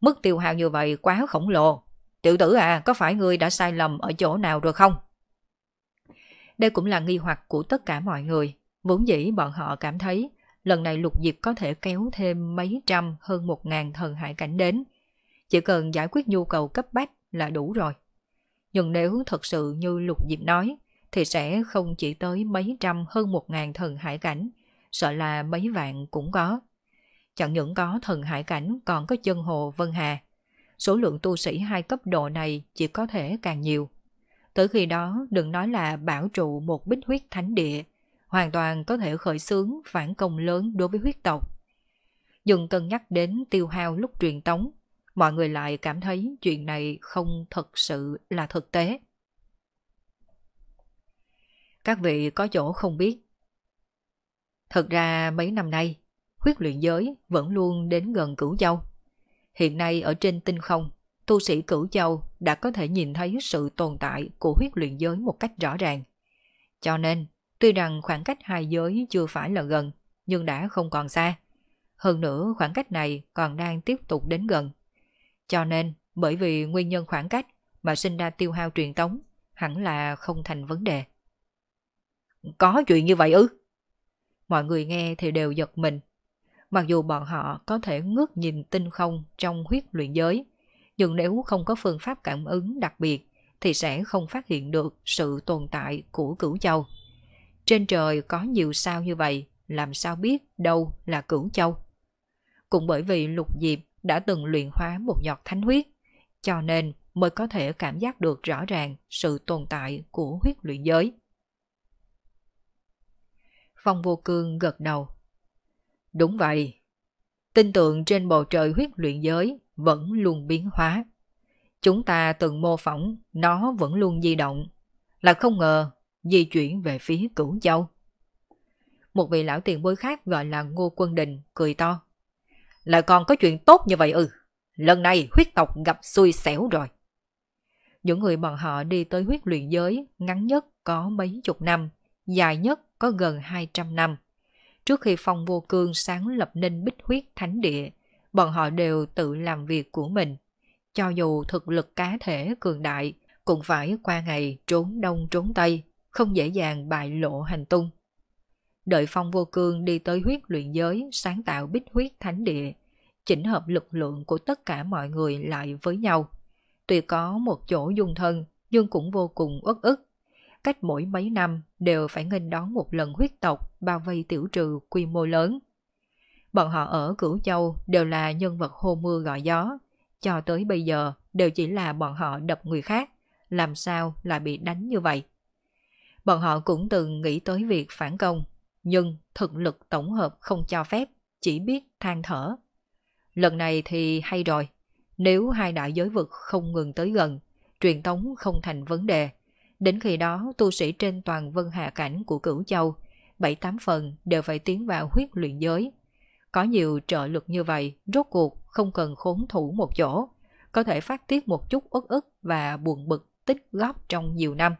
Mức tiêu hao như vậy quá khổng lồ. Tiểu tử à, có phải ngươi đã sai lầm ở chỗ nào rồi không? Đây cũng là nghi hoặc của tất cả mọi người. Vốn dĩ bọn họ cảm thấy lần này lục diệp có thể kéo thêm mấy trăm hơn một ngàn thần hải cảnh đến chỉ cần giải quyết nhu cầu cấp bách là đủ rồi. Nhưng nếu thật sự như Lục Diệp nói, thì sẽ không chỉ tới mấy trăm hơn một ngàn thần hải cảnh, sợ là mấy vạn cũng có. Chẳng những có thần hải cảnh còn có chân hồ Vân Hà. Số lượng tu sĩ hai cấp độ này chỉ có thể càng nhiều. Tới khi đó đừng nói là bảo trụ một bích huyết thánh địa, hoàn toàn có thể khởi xướng phản công lớn đối với huyết tộc. Dừng cân nhắc đến tiêu hao lúc truyền tống, mọi người lại cảm thấy chuyện này không thật sự là thực tế. Các vị có chỗ không biết. Thật ra mấy năm nay, huyết luyện giới vẫn luôn đến gần cửu châu. Hiện nay ở trên tinh không, tu sĩ cửu châu đã có thể nhìn thấy sự tồn tại của huyết luyện giới một cách rõ ràng. Cho nên, tuy rằng khoảng cách hai giới chưa phải là gần, nhưng đã không còn xa. Hơn nữa khoảng cách này còn đang tiếp tục đến gần. Cho nên, bởi vì nguyên nhân khoảng cách mà sinh ra tiêu hao truyền tống, hẳn là không thành vấn đề. Có chuyện như vậy ư? Mọi người nghe thì đều giật mình. Mặc dù bọn họ có thể ngước nhìn tinh không trong huyết luyện giới, nhưng nếu không có phương pháp cảm ứng đặc biệt thì sẽ không phát hiện được sự tồn tại của cửu châu. Trên trời có nhiều sao như vậy, làm sao biết đâu là cửu châu. Cũng bởi vì lục diệp đã từng luyện hóa một giọt thánh huyết, cho nên mới có thể cảm giác được rõ ràng sự tồn tại của huyết luyện giới. Phong vô cương gật đầu. Đúng vậy, tinh tượng trên bầu trời huyết luyện giới vẫn luôn biến hóa. Chúng ta từng mô phỏng nó vẫn luôn di động, là không ngờ di chuyển về phía cửu châu. Một vị lão tiền bối khác gọi là Ngô Quân Đình cười to. Lại còn có chuyện tốt như vậy ư? Lần này huyết tộc gặp xui xẻo rồi. Những người bọn họ đi tới huyết luyện giới ngắn nhất có mấy chục năm, dài nhất có gần 200 năm. Trước khi phong vô cương sáng lập nên bích huyết thánh địa, bọn họ đều tự làm việc của mình. Cho dù thực lực cá thể cường đại, cũng phải qua ngày trốn đông trốn tây, không dễ dàng bại lộ hành tung đợi Phong Vô Cương đi tới huyết luyện giới sáng tạo bích huyết thánh địa, chỉnh hợp lực lượng của tất cả mọi người lại với nhau. Tuy có một chỗ dung thân, nhưng cũng vô cùng uất ức. Cách mỗi mấy năm đều phải nghênh đón một lần huyết tộc bao vây tiểu trừ quy mô lớn. Bọn họ ở Cửu Châu đều là nhân vật hô mưa gọi gió, cho tới bây giờ đều chỉ là bọn họ đập người khác, làm sao lại bị đánh như vậy. Bọn họ cũng từng nghĩ tới việc phản công, nhưng thực lực tổng hợp không cho phép, chỉ biết than thở. Lần này thì hay rồi, nếu hai đại giới vực không ngừng tới gần, truyền tống không thành vấn đề. Đến khi đó, tu sĩ trên toàn vân hạ cảnh của cửu châu, bảy tám phần đều phải tiến vào huyết luyện giới. Có nhiều trợ lực như vậy, rốt cuộc không cần khốn thủ một chỗ, có thể phát tiết một chút uất ức và buồn bực tích góp trong nhiều năm.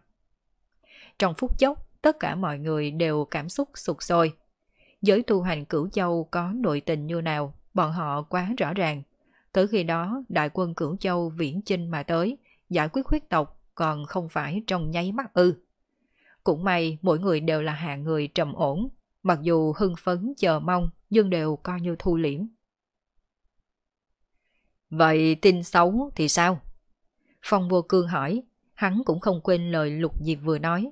Trong phút chốc, tất cả mọi người đều cảm xúc sụt sôi. Giới tu hành cửu châu có nội tình như nào, bọn họ quá rõ ràng. Tới khi đó, đại quân cửu châu viễn chinh mà tới, giải quyết huyết tộc còn không phải trong nháy mắt ư. Cũng may mỗi người đều là hạng người trầm ổn, mặc dù hưng phấn chờ mong nhưng đều coi như thu liễm. Vậy tin xấu thì sao? Phong vô cương hỏi, hắn cũng không quên lời Lục Diệp vừa nói.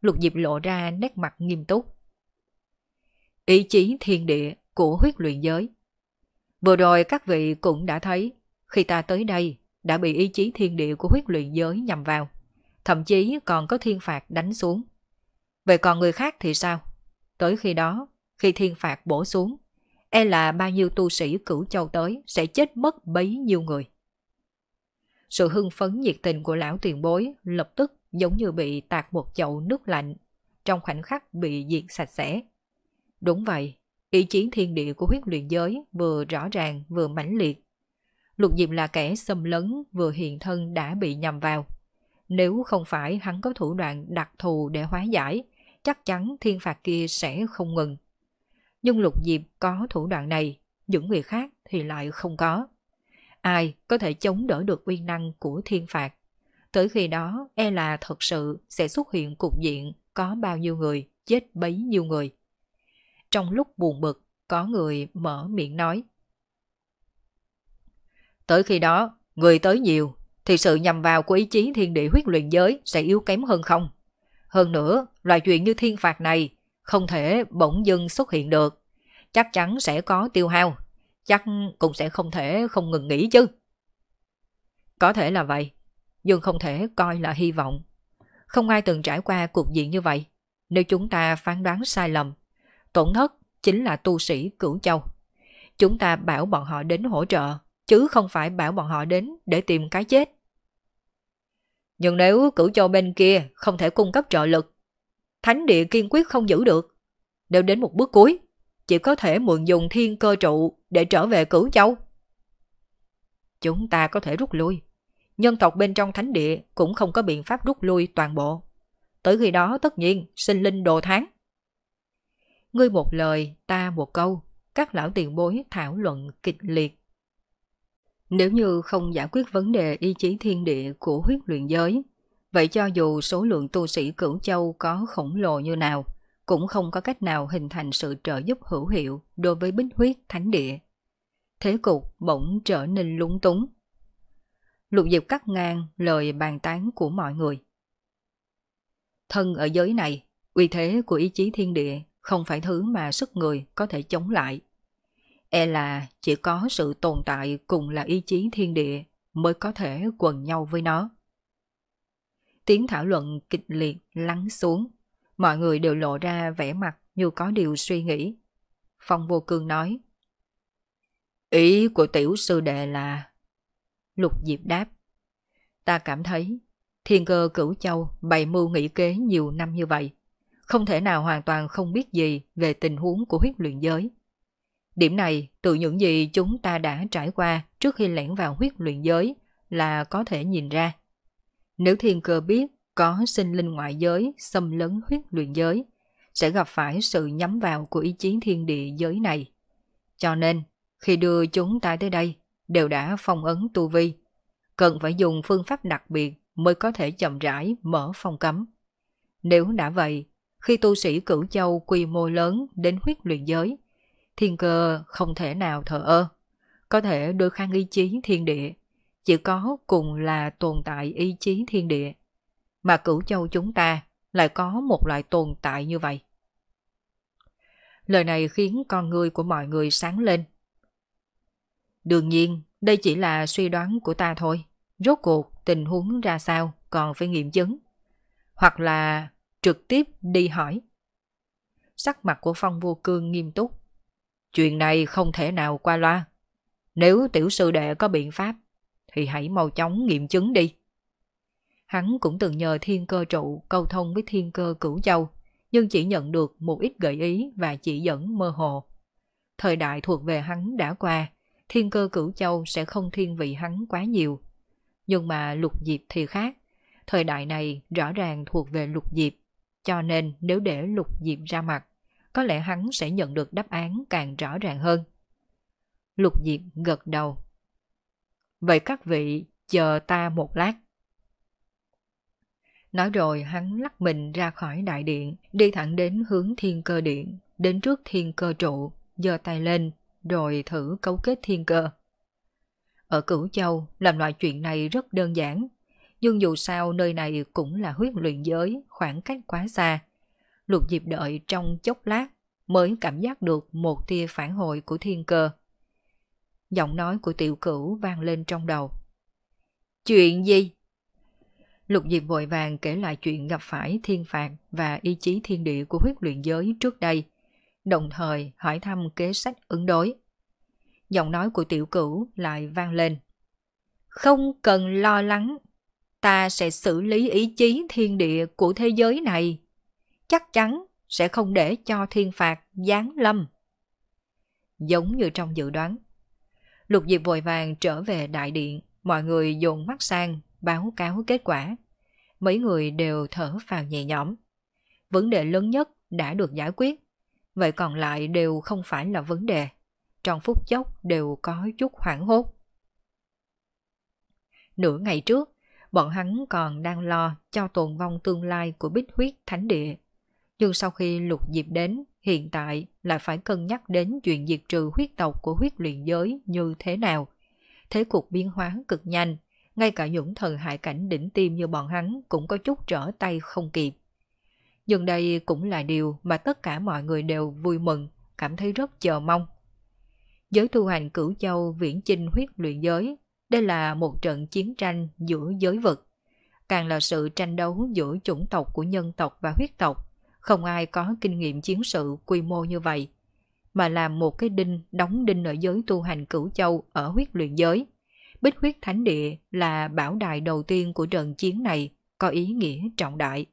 Lục Diệp lộ ra nét mặt nghiêm túc. Ý chí thiên địa của huyết luyện giới. Vừa rồi các vị cũng đã thấy, khi ta tới đây đã bị ý chí thiên địa của huyết luyện giới nhằm vào, thậm chí còn có thiên phạt đánh xuống. Vậy còn người khác thì sao? Tới khi đó, khi thiên phạt bổ xuống, e là bao nhiêu tu sĩ cửu châu tới sẽ chết mất bấy nhiêu người. Sự hưng phấn nhiệt tình của lão tiền bối lập tức giống như bị tạt một chậu nước lạnh, trong khoảnh khắc bị diệt sạch sẽ. Đúng vậy, ý chí thiên địa của huyết luyện giới vừa rõ ràng vừa mãnh liệt. Lục Diệm là kẻ xâm lấn vừa hiện thân đã bị nhầm vào. Nếu không phải hắn có thủ đoạn đặc thù để hóa giải, chắc chắn thiên phạt kia sẽ không ngừng. Nhưng Lục Diệp có thủ đoạn này, những người khác thì lại không có. Ai có thể chống đỡ được uy năng của thiên phạt? Tới khi đó e là thật sự sẽ xuất hiện cục diện có bao nhiêu người, chết bấy nhiêu người. Trong lúc buồn bực, có người mở miệng nói. Tới khi đó, người tới nhiều, thì sự nhằm vào của ý chí thiên địa huyết luyện giới sẽ yếu kém hơn không? Hơn nữa, loại chuyện như thiên phạt này không thể bỗng dưng xuất hiện được. Chắc chắn sẽ có tiêu hao, chắc cũng sẽ không thể không ngừng nghỉ chứ. Có thể là vậy, nhưng không thể coi là hy vọng. Không ai từng trải qua cuộc diện như vậy. Nếu chúng ta phán đoán sai lầm, tổn thất chính là tu sĩ cửu châu. Chúng ta bảo bọn họ đến hỗ trợ, chứ không phải bảo bọn họ đến để tìm cái chết. Nhưng nếu cửu châu bên kia không thể cung cấp trợ lực, thánh địa kiên quyết không giữ được. Nếu đến một bước cuối, chỉ có thể mượn dùng thiên cơ trụ để trở về cửu châu. Chúng ta có thể rút lui, nhân tộc bên trong thánh địa cũng không có biện pháp rút lui toàn bộ. Tới khi đó tất nhiên sinh linh đồ tháng. Ngươi một lời, ta một câu, các lão tiền bối thảo luận kịch liệt. Nếu như không giải quyết vấn đề ý chí thiên địa của huyết luyện giới, vậy cho dù số lượng tu sĩ cửu châu có khổng lồ như nào, cũng không có cách nào hình thành sự trợ giúp hữu hiệu đối với bích huyết thánh địa. Thế cục bỗng trở nên lúng túng. Lục Diệp cắt ngang lời bàn tán của mọi người. Thân ở giới này, uy thế của ý chí thiên địa không phải thứ mà sức người có thể chống lại. E là chỉ có sự tồn tại cùng là ý chí thiên địa mới có thể quần nhau với nó. Tiếng thảo luận kịch liệt lắng xuống, mọi người đều lộ ra vẻ mặt như có điều suy nghĩ. Phong vô cương nói, Ý của tiểu sư đệ là Lục Diệp đáp. Ta cảm thấy thiên cơ cửu châu bày mưu nghĩ kế nhiều năm như vậy. Không thể nào hoàn toàn không biết gì về tình huống của huyết luyện giới. Điểm này từ những gì chúng ta đã trải qua trước khi lẻn vào huyết luyện giới là có thể nhìn ra. Nếu thiên cơ biết có sinh linh ngoại giới xâm lấn huyết luyện giới, sẽ gặp phải sự nhắm vào của ý chí thiên địa giới này. Cho nên, khi đưa chúng ta tới đây, đều đã phong ấn tu vi. Cần phải dùng phương pháp đặc biệt mới có thể chậm rãi mở phong cấm. Nếu đã vậy, khi tu sĩ cửu châu quy mô lớn đến huyết luyện giới, thiên cơ không thể nào thờ ơ. Có thể đưa khang ý chí thiên địa, chỉ có cùng là tồn tại ý chí thiên địa. Mà cửu châu chúng ta lại có một loại tồn tại như vậy. Lời này khiến con người của mọi người sáng lên, Đương nhiên, đây chỉ là suy đoán của ta thôi. Rốt cuộc tình huống ra sao còn phải nghiệm chứng. Hoặc là trực tiếp đi hỏi. Sắc mặt của Phong Vô Cương nghiêm túc. Chuyện này không thể nào qua loa. Nếu tiểu sư đệ có biện pháp, thì hãy mau chóng nghiệm chứng đi. Hắn cũng từng nhờ thiên cơ trụ câu thông với thiên cơ cửu châu, nhưng chỉ nhận được một ít gợi ý và chỉ dẫn mơ hồ. Thời đại thuộc về hắn đã qua, thiên cơ cửu châu sẽ không thiên vị hắn quá nhiều. Nhưng mà lục diệp thì khác, thời đại này rõ ràng thuộc về lục diệp, cho nên nếu để lục diệp ra mặt, có lẽ hắn sẽ nhận được đáp án càng rõ ràng hơn. Lục diệp gật đầu. Vậy các vị chờ ta một lát. Nói rồi hắn lắc mình ra khỏi đại điện, đi thẳng đến hướng thiên cơ điện, đến trước thiên cơ trụ, giơ tay lên rồi thử cấu kết thiên cơ. Ở Cửu Châu, làm loại chuyện này rất đơn giản, nhưng dù sao nơi này cũng là huyết luyện giới, khoảng cách quá xa. Lục Diệp đợi trong chốc lát mới cảm giác được một tia phản hồi của thiên cơ. Giọng nói của tiểu cửu vang lên trong đầu. Chuyện gì? Lục Diệp vội vàng kể lại chuyện gặp phải thiên phạt và ý chí thiên địa của huyết luyện giới trước đây – đồng thời hỏi thăm kế sách ứng đối. Giọng nói của tiểu cửu lại vang lên. Không cần lo lắng, ta sẽ xử lý ý chí thiên địa của thế giới này. Chắc chắn sẽ không để cho thiên phạt giáng lâm. Giống như trong dự đoán. Lục Diệp vội vàng trở về đại điện, mọi người dồn mắt sang, báo cáo kết quả. Mấy người đều thở phào nhẹ nhõm. Vấn đề lớn nhất đã được giải quyết vậy còn lại đều không phải là vấn đề. Trong phút chốc đều có chút hoảng hốt. Nửa ngày trước, bọn hắn còn đang lo cho tồn vong tương lai của bích huyết thánh địa. Nhưng sau khi lục diệp đến, hiện tại lại phải cân nhắc đến chuyện diệt trừ huyết tộc của huyết luyện giới như thế nào. Thế cuộc biến hóa cực nhanh, ngay cả những thần hại cảnh đỉnh tim như bọn hắn cũng có chút trở tay không kịp. Nhưng đây cũng là điều mà tất cả mọi người đều vui mừng, cảm thấy rất chờ mong. Giới tu hành cửu châu viễn chinh huyết luyện giới, đây là một trận chiến tranh giữa giới vực. Càng là sự tranh đấu giữa chủng tộc của nhân tộc và huyết tộc, không ai có kinh nghiệm chiến sự quy mô như vậy. Mà làm một cái đinh đóng đinh ở giới tu hành cửu châu ở huyết luyện giới. Bích huyết thánh địa là bảo đài đầu tiên của trận chiến này có ý nghĩa trọng đại.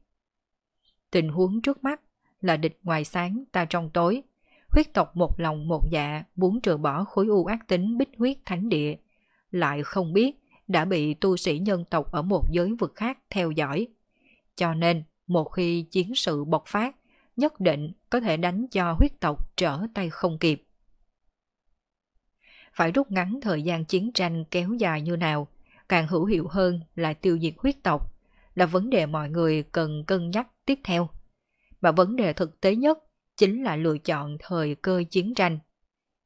Tình huống trước mắt là địch ngoài sáng ta trong tối. Huyết tộc một lòng một dạ muốn trừ bỏ khối u ác tính bích huyết thánh địa. Lại không biết đã bị tu sĩ nhân tộc ở một giới vực khác theo dõi. Cho nên, một khi chiến sự bộc phát, nhất định có thể đánh cho huyết tộc trở tay không kịp. Phải rút ngắn thời gian chiến tranh kéo dài như nào, càng hữu hiệu hơn là tiêu diệt huyết tộc, là vấn đề mọi người cần cân nhắc tiếp theo. Và vấn đề thực tế nhất chính là lựa chọn thời cơ chiến tranh.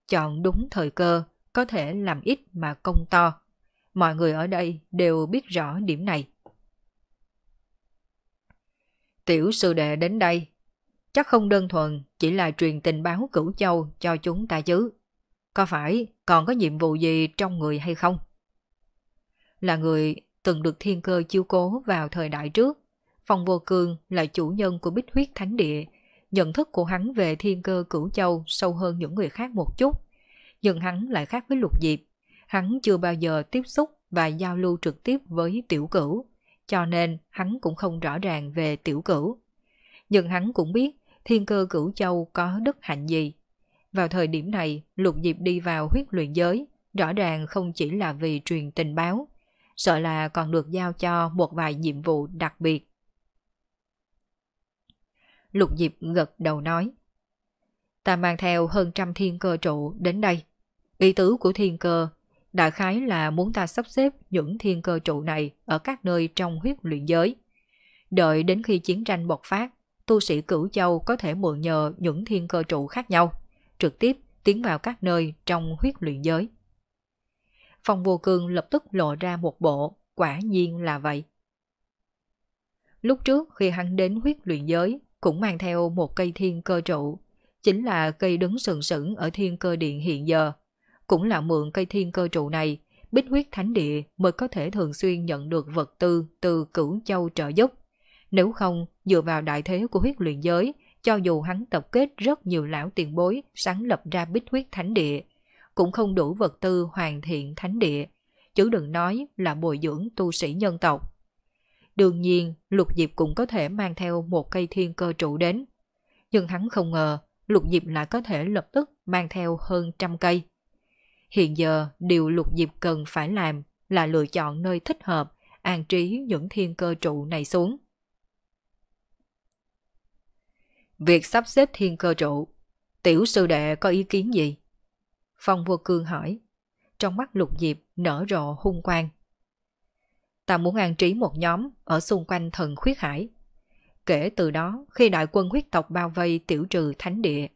Chọn đúng thời cơ có thể làm ít mà công to. Mọi người ở đây đều biết rõ điểm này. Tiểu sư đệ đến đây, chắc không đơn thuần chỉ là truyền tình báo cửu châu cho chúng ta chứ. Có phải còn có nhiệm vụ gì trong người hay không? Là người từng được thiên cơ chiêu cố vào thời đại trước. Phong Vô cường là chủ nhân của bích huyết thánh địa, nhận thức của hắn về thiên cơ cửu châu sâu hơn những người khác một chút. Nhưng hắn lại khác với lục diệp, hắn chưa bao giờ tiếp xúc và giao lưu trực tiếp với tiểu cửu, cho nên hắn cũng không rõ ràng về tiểu cửu. Nhưng hắn cũng biết thiên cơ cửu châu có đức hạnh gì. Vào thời điểm này, lục diệp đi vào huyết luyện giới, rõ ràng không chỉ là vì truyền tình báo, sợ là còn được giao cho một vài nhiệm vụ đặc biệt. Lục Diệp gật đầu nói. Ta mang theo hơn trăm thiên cơ trụ đến đây. Ý tứ của thiên cơ đại khái là muốn ta sắp xếp những thiên cơ trụ này ở các nơi trong huyết luyện giới. Đợi đến khi chiến tranh bộc phát, tu sĩ cửu châu có thể mượn nhờ những thiên cơ trụ khác nhau, trực tiếp tiến vào các nơi trong huyết luyện giới. Phong vô cương lập tức lộ ra một bộ, quả nhiên là vậy. Lúc trước khi hắn đến huyết luyện giới, cũng mang theo một cây thiên cơ trụ, chính là cây đứng sừng sững ở thiên cơ điện hiện giờ. Cũng là mượn cây thiên cơ trụ này, bích huyết thánh địa mới có thể thường xuyên nhận được vật tư từ cửu châu trợ giúp. Nếu không, dựa vào đại thế của huyết luyện giới, cho dù hắn tập kết rất nhiều lão tiền bối sáng lập ra bích huyết thánh địa, cũng không đủ vật tư hoàn thiện thánh địa, chứ đừng nói là bồi dưỡng tu sĩ nhân tộc. Đương nhiên, Lục Diệp cũng có thể mang theo một cây thiên cơ trụ đến. Nhưng hắn không ngờ, Lục Diệp lại có thể lập tức mang theo hơn trăm cây. Hiện giờ, điều Lục Diệp cần phải làm là lựa chọn nơi thích hợp, an trí những thiên cơ trụ này xuống. Việc sắp xếp thiên cơ trụ, tiểu sư đệ có ý kiến gì? Phong vô cương hỏi. Trong mắt lục diệp nở rộ hung quang. Ta muốn an trí một nhóm ở xung quanh thần khuyết hải. Kể từ đó, khi đại quân huyết tộc bao vây tiểu trừ thánh địa,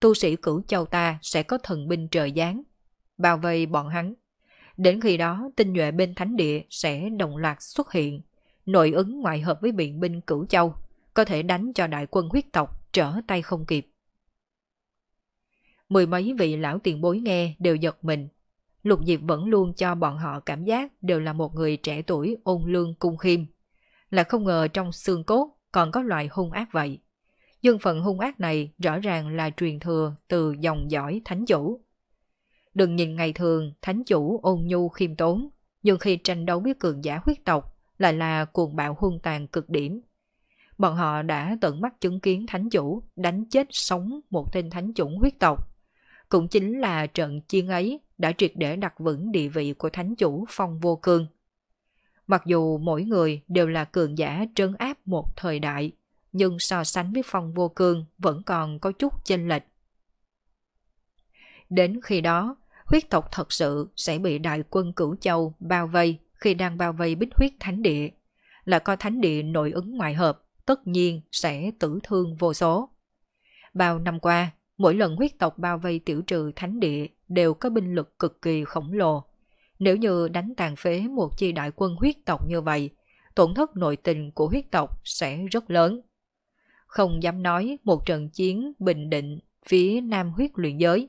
tu sĩ cửu châu ta sẽ có thần binh trời giáng, bao vây bọn hắn. Đến khi đó, tinh nhuệ bên thánh địa sẽ đồng loạt xuất hiện, nội ứng ngoại hợp với biện binh cửu châu, có thể đánh cho đại quân huyết tộc trở tay không kịp. Mười mấy vị lão tiền bối nghe đều giật mình. Lục Diệp vẫn luôn cho bọn họ cảm giác đều là một người trẻ tuổi ôn lương cung khiêm. Là không ngờ trong xương cốt còn có loại hung ác vậy. Nhưng phận hung ác này rõ ràng là truyền thừa từ dòng dõi thánh chủ. Đừng nhìn ngày thường thánh chủ ôn nhu khiêm tốn, nhưng khi tranh đấu với cường giả huyết tộc lại là cuồng bạo hung tàn cực điểm. Bọn họ đã tận mắt chứng kiến thánh chủ đánh chết sống một tên thánh chủng huyết tộc cũng chính là trận chiến ấy đã triệt để đặt vững địa vị của thánh chủ Phong Vô Cương. Mặc dù mỗi người đều là cường giả trấn áp một thời đại, nhưng so sánh với Phong Vô Cương vẫn còn có chút chênh lệch. Đến khi đó, huyết tộc thật sự sẽ bị đại quân cửu châu bao vây khi đang bao vây bích huyết thánh địa. Là coi thánh địa nội ứng ngoại hợp, tất nhiên sẽ tử thương vô số. Bao năm qua, mỗi lần huyết tộc bao vây tiểu trừ thánh địa đều có binh lực cực kỳ khổng lồ. Nếu như đánh tàn phế một chi đại quân huyết tộc như vậy, tổn thất nội tình của huyết tộc sẽ rất lớn. Không dám nói một trận chiến bình định phía nam huyết luyện giới.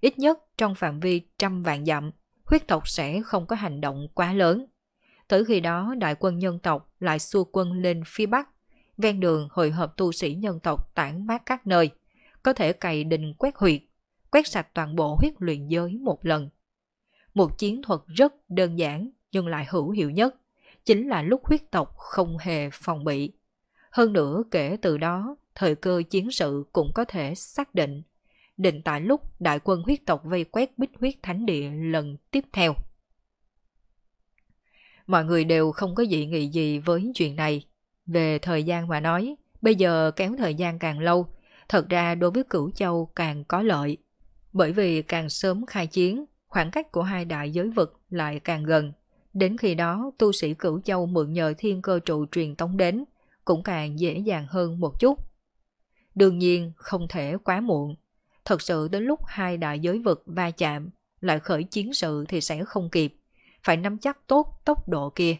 Ít nhất trong phạm vi trăm vạn dặm, huyết tộc sẽ không có hành động quá lớn. Tới khi đó đại quân nhân tộc lại xua quân lên phía bắc, ven đường hội hợp tu sĩ nhân tộc tản mát các nơi – có thể cày đình quét huyệt, quét sạch toàn bộ huyết luyện giới một lần. Một chiến thuật rất đơn giản nhưng lại hữu hiệu nhất, chính là lúc huyết tộc không hề phòng bị. Hơn nữa kể từ đó, thời cơ chiến sự cũng có thể xác định, định tại lúc đại quân huyết tộc vây quét bích huyết thánh địa lần tiếp theo. Mọi người đều không có dị nghị gì với chuyện này. Về thời gian mà nói, bây giờ kéo thời gian càng lâu thật ra đối với cửu châu càng có lợi. Bởi vì càng sớm khai chiến, khoảng cách của hai đại giới vực lại càng gần. Đến khi đó, tu sĩ cửu châu mượn nhờ thiên cơ trụ truyền tống đến, cũng càng dễ dàng hơn một chút. Đương nhiên, không thể quá muộn. Thật sự đến lúc hai đại giới vực va chạm, lại khởi chiến sự thì sẽ không kịp. Phải nắm chắc tốt tốc độ kia.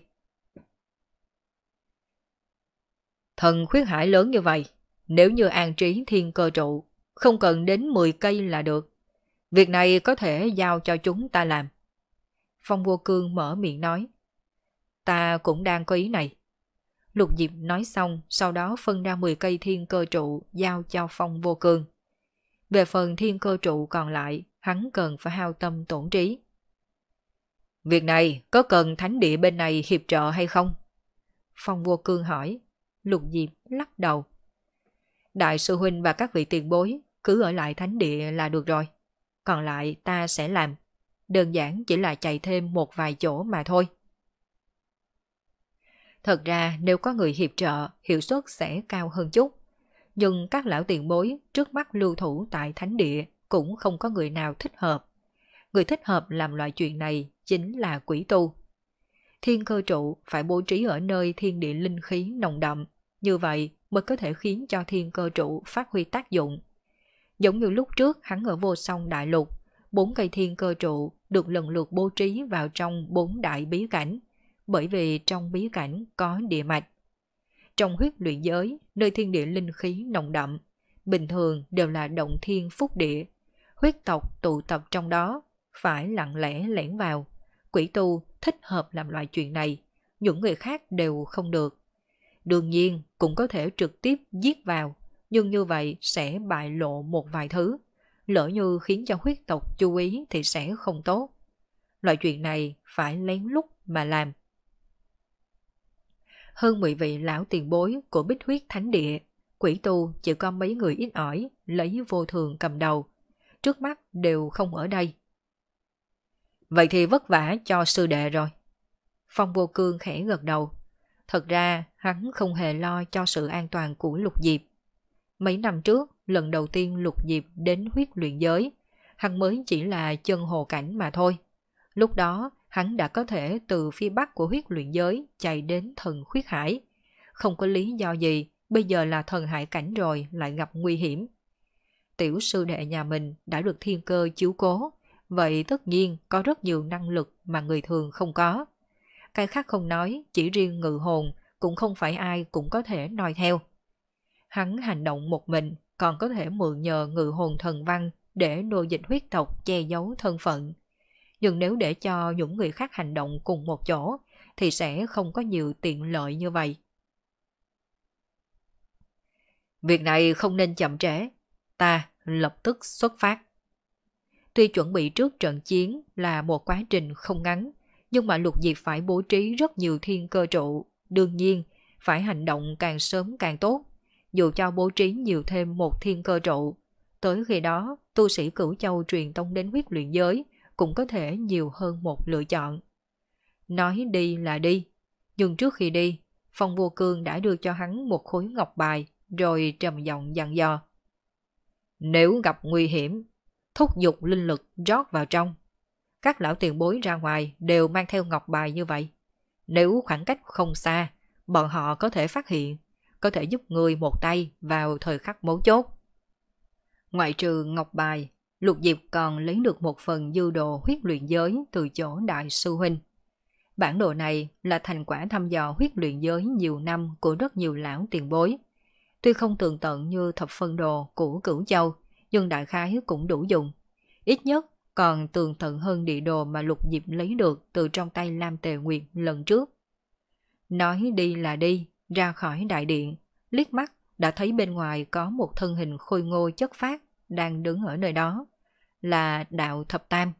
Thần khuyết hải lớn như vậy, nếu như an trí thiên cơ trụ, không cần đến 10 cây là được. Việc này có thể giao cho chúng ta làm. Phong vô cương mở miệng nói. Ta cũng đang có ý này. Lục Diệp nói xong, sau đó phân ra 10 cây thiên cơ trụ giao cho Phong Vô Cương. Về phần thiên cơ trụ còn lại, hắn cần phải hao tâm tổn trí. Việc này có cần thánh địa bên này hiệp trợ hay không? Phong Vô Cương hỏi. Lục Diệp lắc đầu. Đại sư huynh và các vị tiền bối cứ ở lại thánh địa là được rồi. Còn lại ta sẽ làm. Đơn giản chỉ là chạy thêm một vài chỗ mà thôi. Thật ra nếu có người hiệp trợ, hiệu suất sẽ cao hơn chút. Nhưng các lão tiền bối trước mắt lưu thủ tại thánh địa cũng không có người nào thích hợp. Người thích hợp làm loại chuyện này chính là quỷ tu. Thiên cơ trụ phải bố trí ở nơi thiên địa linh khí nồng đậm. Như vậy, mới có thể khiến cho thiên cơ trụ phát huy tác dụng. Giống như lúc trước hắn ở vô song đại lục, bốn cây thiên cơ trụ được lần lượt bố trí vào trong bốn đại bí cảnh, bởi vì trong bí cảnh có địa mạch. Trong huyết luyện giới, nơi thiên địa linh khí nồng đậm, bình thường đều là động thiên phúc địa. Huyết tộc tụ tập trong đó, phải lặng lẽ lẻn vào. Quỷ tu thích hợp làm loại chuyện này, những người khác đều không được. Đương nhiên, cũng có thể trực tiếp giết vào, nhưng như vậy sẽ bại lộ một vài thứ. Lỡ như khiến cho huyết tộc chú ý thì sẽ không tốt. Loại chuyện này phải lén lút mà làm. Hơn 10 vị lão tiền bối của bích huyết thánh địa, quỷ tu chỉ có mấy người ít ỏi, lấy vô thường cầm đầu. Trước mắt đều không ở đây. Vậy thì vất vả cho sư đệ rồi. Phong vô cương khẽ gật đầu. Thật ra, hắn không hề lo cho sự an toàn của Lục Diệp. Mấy năm trước, lần đầu tiên Lục Diệp đến huyết luyện giới, hắn mới chỉ là chân hồ cảnh mà thôi. Lúc đó, hắn đã có thể từ phía bắc của huyết luyện giới chạy đến thần huyết hải. Không có lý do gì, bây giờ là thần hải cảnh rồi lại gặp nguy hiểm. Tiểu sư đệ nhà mình đã được thiên cơ chiếu cố, vậy tất nhiên có rất nhiều năng lực mà người thường không có cái khác không nói, chỉ riêng ngự hồn cũng không phải ai cũng có thể noi theo. Hắn hành động một mình, còn có thể mượn nhờ ngự hồn thần văn để nô dịch huyết tộc che giấu thân phận. Nhưng nếu để cho những người khác hành động cùng một chỗ, thì sẽ không có nhiều tiện lợi như vậy. Việc này không nên chậm trễ, ta lập tức xuất phát. Tuy chuẩn bị trước trận chiến là một quá trình không ngắn, nhưng mà luật diệt phải bố trí rất nhiều thiên cơ trụ. Đương nhiên, phải hành động càng sớm càng tốt, dù cho bố trí nhiều thêm một thiên cơ trụ. Tới khi đó, tu sĩ cửu châu truyền tông đến huyết luyện giới cũng có thể nhiều hơn một lựa chọn. Nói đi là đi, nhưng trước khi đi, Phong Vô Cương đã đưa cho hắn một khối ngọc bài, rồi trầm giọng dặn dò. Nếu gặp nguy hiểm, thúc giục linh lực rót vào trong, các lão tiền bối ra ngoài đều mang theo ngọc bài như vậy. Nếu khoảng cách không xa, bọn họ có thể phát hiện, có thể giúp người một tay vào thời khắc mấu chốt. Ngoại trừ ngọc bài, lục diệp còn lấy được một phần dư đồ huyết luyện giới từ chỗ đại sư huynh. Bản đồ này là thành quả thăm dò huyết luyện giới nhiều năm của rất nhiều lão tiền bối. Tuy không tường tận như thập phân đồ của cửu châu, nhưng đại khái cũng đủ dùng. Ít nhất còn tường tận hơn địa đồ mà Lục Diệp lấy được từ trong tay Lam Tề Nguyệt lần trước. Nói đi là đi, ra khỏi đại điện, liếc mắt đã thấy bên ngoài có một thân hình khôi ngô chất phát đang đứng ở nơi đó, là Đạo Thập Tam,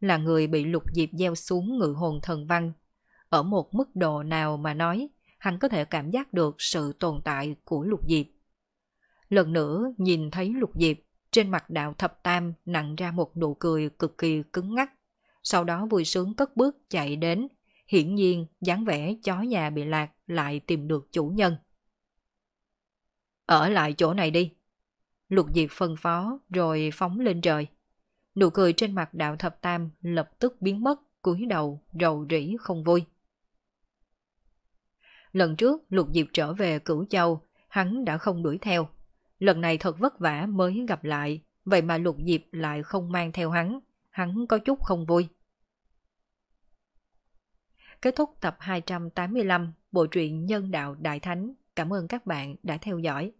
là người bị Lục Diệp gieo xuống ngự hồn thần văn. Ở một mức độ nào mà nói, hắn có thể cảm giác được sự tồn tại của Lục Diệp. Lần nữa nhìn thấy Lục Diệp, trên mặt đạo thập tam nặng ra một nụ cười cực kỳ cứng ngắc. Sau đó vui sướng cất bước chạy đến. Hiển nhiên, dáng vẻ chó nhà bị lạc lại tìm được chủ nhân. Ở lại chỗ này đi. Lục diệt phân phó rồi phóng lên trời. Nụ cười trên mặt đạo thập tam lập tức biến mất, cúi đầu, rầu rĩ không vui. Lần trước, Lục Diệp trở về Cửu Châu, hắn đã không đuổi theo. Lần này thật vất vả mới gặp lại, vậy mà lục dịp lại không mang theo hắn, hắn có chút không vui. Kết thúc tập 285 Bộ truyện Nhân Đạo Đại Thánh. Cảm ơn các bạn đã theo dõi.